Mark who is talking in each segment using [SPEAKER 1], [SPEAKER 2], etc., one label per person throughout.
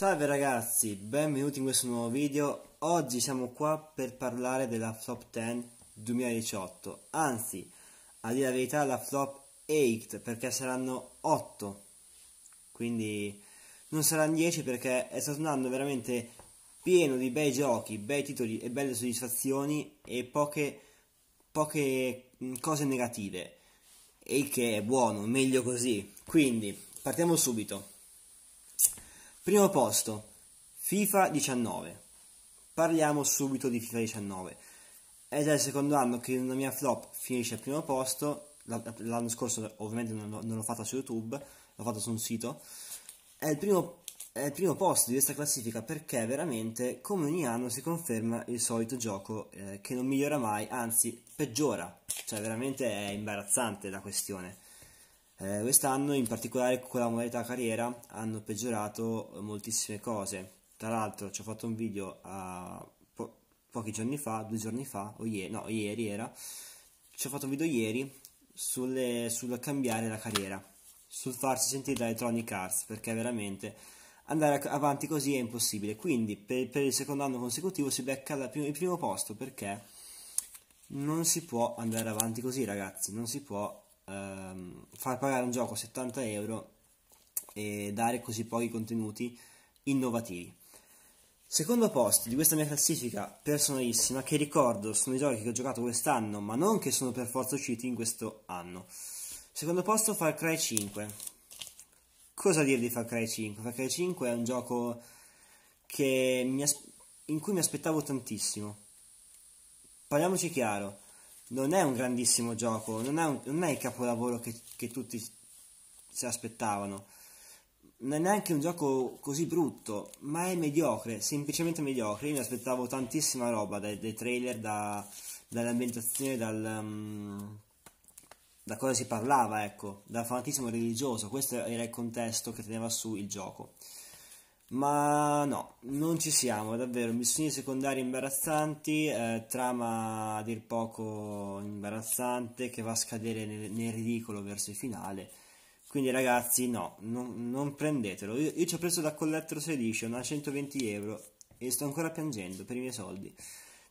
[SPEAKER 1] Salve ragazzi, benvenuti in questo nuovo video. Oggi siamo qua per parlare della flop 10 2018, anzi, a dire la verità, la flop 8 perché saranno 8. Quindi non saranno 10 perché è stato un anno veramente pieno di bei giochi, bei titoli e belle soddisfazioni e poche, poche mm, cose negative. E che è buono, meglio così. Quindi partiamo subito. Primo posto, FIFA 19. Parliamo subito di FIFA 19. Ed è il secondo anno che una mia flop finisce al primo posto. L'anno scorso ovviamente non, l'ho fatta su YouTube, l'ho fatta su un sito. È il, primo, è il primo posto di questa classifica perché veramente come ogni anno si conferma il solito gioco eh, che non migliora mai, anzi peggiora. Cioè veramente è imbarazzante la questione. Eh, quest'anno, in particolare con la modalità carriera, hanno peggiorato moltissime cose. Tra l'altro, ci ho fatto un video po- pochi giorni fa, due giorni fa, o ieri, no, ieri era, ci ho fatto un video ieri sulle, sul cambiare la carriera, sul farsi sentire da Electronic Arts, perché veramente andare avanti così è impossibile. Quindi per, per il secondo anno consecutivo si becca prima, il primo posto perché non si può andare avanti così, ragazzi. Non si può ehm, far pagare un gioco 70 euro e dare così pochi contenuti innovativi. Secondo posto di questa mia classifica personalissima, che ricordo sono i giochi che ho giocato quest'anno, ma non che sono per forza usciti in questo anno. Secondo posto Far Cry 5. Cosa dire di Far Cry 5? Far Cry 5 è un gioco in cui mi aspettavo tantissimo. Parliamoci chiaro, non è un grandissimo gioco, non è, un, non è il capolavoro che, che tutti si aspettavano. Non è neanche un gioco così brutto, ma è mediocre, semplicemente mediocre. Io mi aspettavo tantissima roba dai, dai trailer, da, dall'ambientazione, dal, um, da cosa si parlava, ecco, dal fanatismo religioso. Questo era il contesto che teneva su il gioco. Ma no, non ci siamo, davvero. Missioni secondarie imbarazzanti, eh, trama a dir poco imbarazzante che va a scadere nel, nel ridicolo verso il finale. Quindi ragazzi, no, non, non prendetelo. Io, io, ci ho preso da Collector's Edition a 120 euro e sto ancora piangendo per i miei soldi.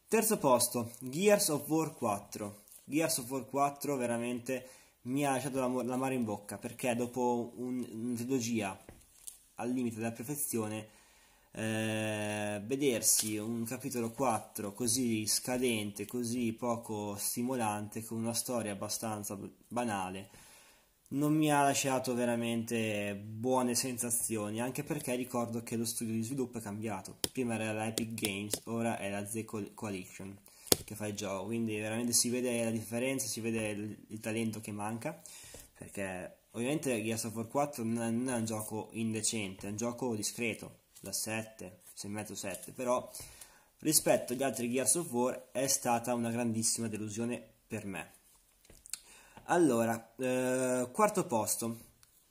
[SPEAKER 1] Terzo posto, Gears of War 4. Gears of War 4 veramente mi ha lasciato la, la mare in bocca perché dopo un, una trilogia al limite della perfezione eh, vedersi un capitolo 4 così scadente, così poco stimolante, con una storia abbastanza banale, non mi ha lasciato veramente buone sensazioni, anche perché ricordo che lo studio di sviluppo è cambiato. Prima era la Epic Games, ora è la Z Coalition che fa il gioco, quindi veramente si vede la differenza, si vede il, il talento che manca, perché Ovviamente Gears of War 4 non è, non è un gioco indecente, è un gioco discreto, da 7, 6,5-7, però rispetto agli altri Gears of War è stata una grandissima delusione per me. Allora, eh, quarto posto,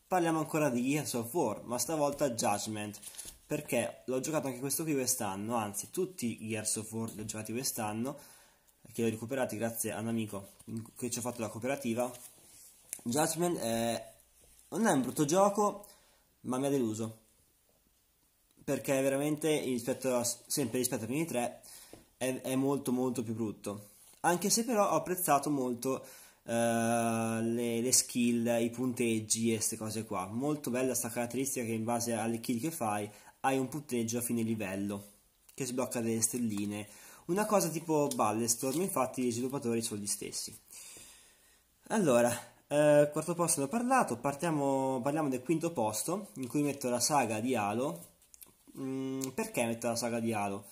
[SPEAKER 1] parliamo ancora di Gears of War, ma stavolta Judgment, perché l'ho giocato anche questo qui quest'anno, anzi tutti i Gears of War li ho giocati quest'anno, che li ho recuperati grazie a un amico che ci ha fatto la cooperativa, Judgment è... Eh, non è un brutto gioco, ma mi ha deluso. Perché veramente rispetto a, sempre rispetto ai primi tre è, è, molto molto più brutto. Anche se però ho apprezzato molto uh, le, le, skill, i punteggi e queste cose qua. Molto bella sta caratteristica che in base alle kill che fai hai un punteggio a fine livello che sblocca delle stelline. Una cosa tipo Ballestorm, infatti gli sviluppatori sono gli stessi. Allora, eh, quarto posto ne ho parlato, partiamo, parliamo del quinto posto in cui metto la saga di Halo. Mm, perché metto la saga di Halo?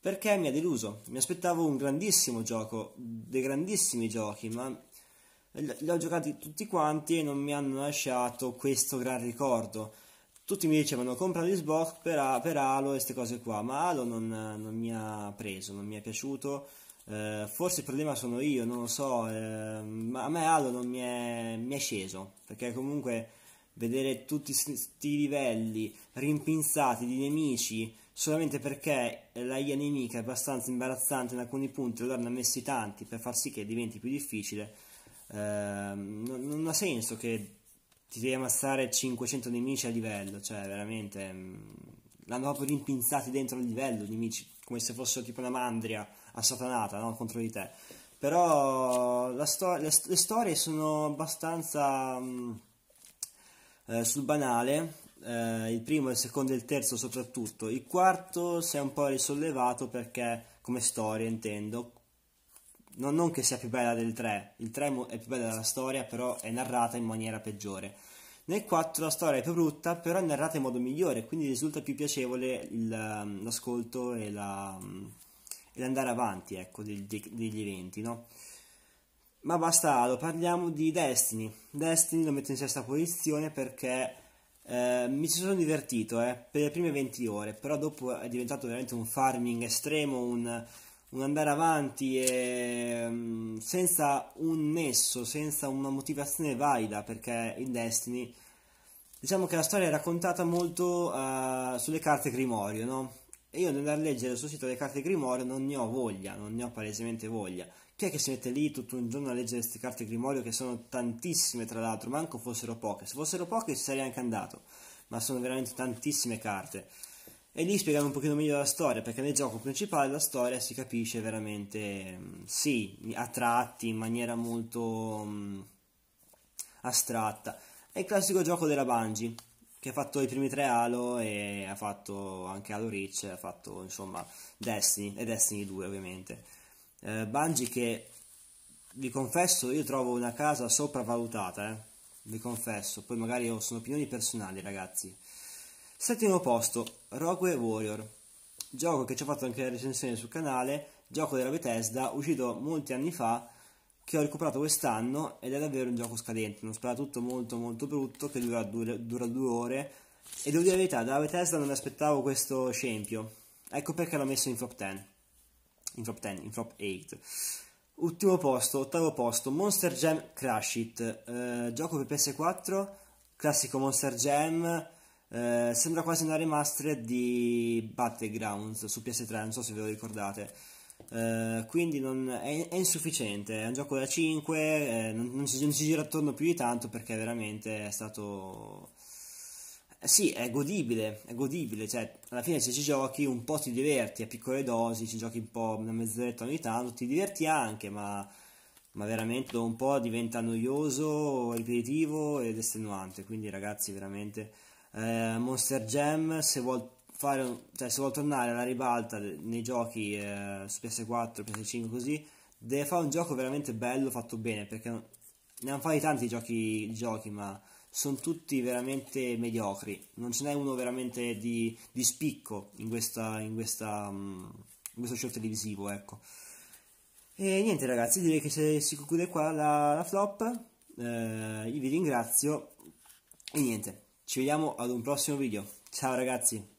[SPEAKER 1] Perché mi ha deluso, mi aspettavo un grandissimo gioco, dei grandissimi giochi, ma li ho giocati tutti quanti e non mi hanno lasciato questo gran ricordo. Tutti mi dicevano compra l'Xbox per, per Halo e queste cose qua, ma Halo non, non mi ha preso, non mi è piaciuto eh, forse il problema sono io, non lo so, eh, ma a me Halo non mi è, mi è sceso, perché comunque vedere tutti questi livelli rimpinzati di nemici solamente perché la IA nemica è abbastanza imbarazzante in alcuni punti, allora ne ha messi tanti per far sì che diventi più difficile, eh, non, non, ha senso che ti devi ammazzare 500 nemici a livello, cioè veramente mm, l'hanno proprio rimpinzati dentro il livello, nemici come se fossero tipo una mandria assatanata no? contro di te. Però sto le, le, storie sono abbastanza mh, mm, eh, sul banale, eh, il primo, il secondo e il terzo soprattutto. Il quarto si è un po' risollevato perché, come storia intendo, non, non che sia più bella del 3, il 3 è più bella della storia, però è narrata in maniera peggiore. Nel 4 la storia è più brutta, però è narrata in modo migliore, quindi risulta più piacevole il, um, l'ascolto e, la, um, e, l'andare avanti ecco, degli, degli eventi. No? Ma basta, lo parliamo di Destiny. Destiny lo metto in sesta posizione perché eh, mi ci sono divertito eh, per le prime 20 ore, però dopo è diventato veramente un farming estremo, un un andare avanti e, mm, senza un nesso, senza una motivazione valida, perché in Destiny diciamo che la storia è raccontata molto uh, sulle carte Grimorio, no? E io ad andare a leggere sul sito delle carte Grimorio non ne ho voglia, non ne ho palesemente voglia. Chi è che si mette lì tutto un giorno a leggere queste carte Grimorio che sono tantissime tra l'altro, manco fossero poche. Se fossero poche ci sarei anche andato, ma sono veramente tantissime carte. E lì spiegano un pochino meglio la storia, perché nel gioco principale la storia si capisce veramente, mm, sì, a tratti, in maniera molto mm, astratta. È il classico gioco della Bungie, che ha fatto i primi tre Halo e ha fatto anche Halo Reach, ha fatto insomma Destiny e Destiny 2 ovviamente. Eh, Bungie che, vi confesso, io trovo una casa sopravvalutata, eh? vi confesso, poi magari sono opinioni personali ragazzi Settimo posto, Rogue Warrior, gioco che ci ha fatto anche la recensione sul canale, gioco della Bethesda, uscito molti anni fa, che ho recuperato quest'anno ed è davvero un gioco scadente, uno sparatutto molto molto brutto che dura due, dura due ore e devo dire la verità, da Bethesda non mi aspettavo questo scempio, ecco perché l'ho messo in flop 10, in flop 10, in flop 8. Ultimo posto, ottavo posto, Monster Jam Crash It, eh, gioco per PS4, classico Monster Jam eh, sembra quasi una remastered di Battlegrounds su PS3, non so se ve lo ricordate. Eh, quindi non, è, è, insufficiente, è un gioco da 5, eh, non, non, si, non, si, gira attorno più di tanto perché veramente è stato... Eh, sì, è godibile, è godibile, cioè alla fine se ci giochi un po' ti diverti a piccole dosi, ci giochi un po' una mezz'oretta ogni tanto, ti diverti anche, ma ma veramente dopo un po' diventa noioso, ripetitivo ed estenuante. Quindi, ragazzi, veramente eh, Monster Jam se vuol, fare, cioè, se vuol tornare alla ribalta nei giochi eh, su PS4, PS5 così deve fare un gioco veramente bello fatto bene perché ne hanno fatti tanti giochi, giochi ma sono tutti veramente mediocri non ce n'è uno veramente di, di spicco in, questa, in, questa, mm, in questo show televisivo ecco e niente ragazzi direi che si conclude qua la, la flop eh, vi ringrazio e niente ci vediamo ad un prossimo video. Ciao ragazzi!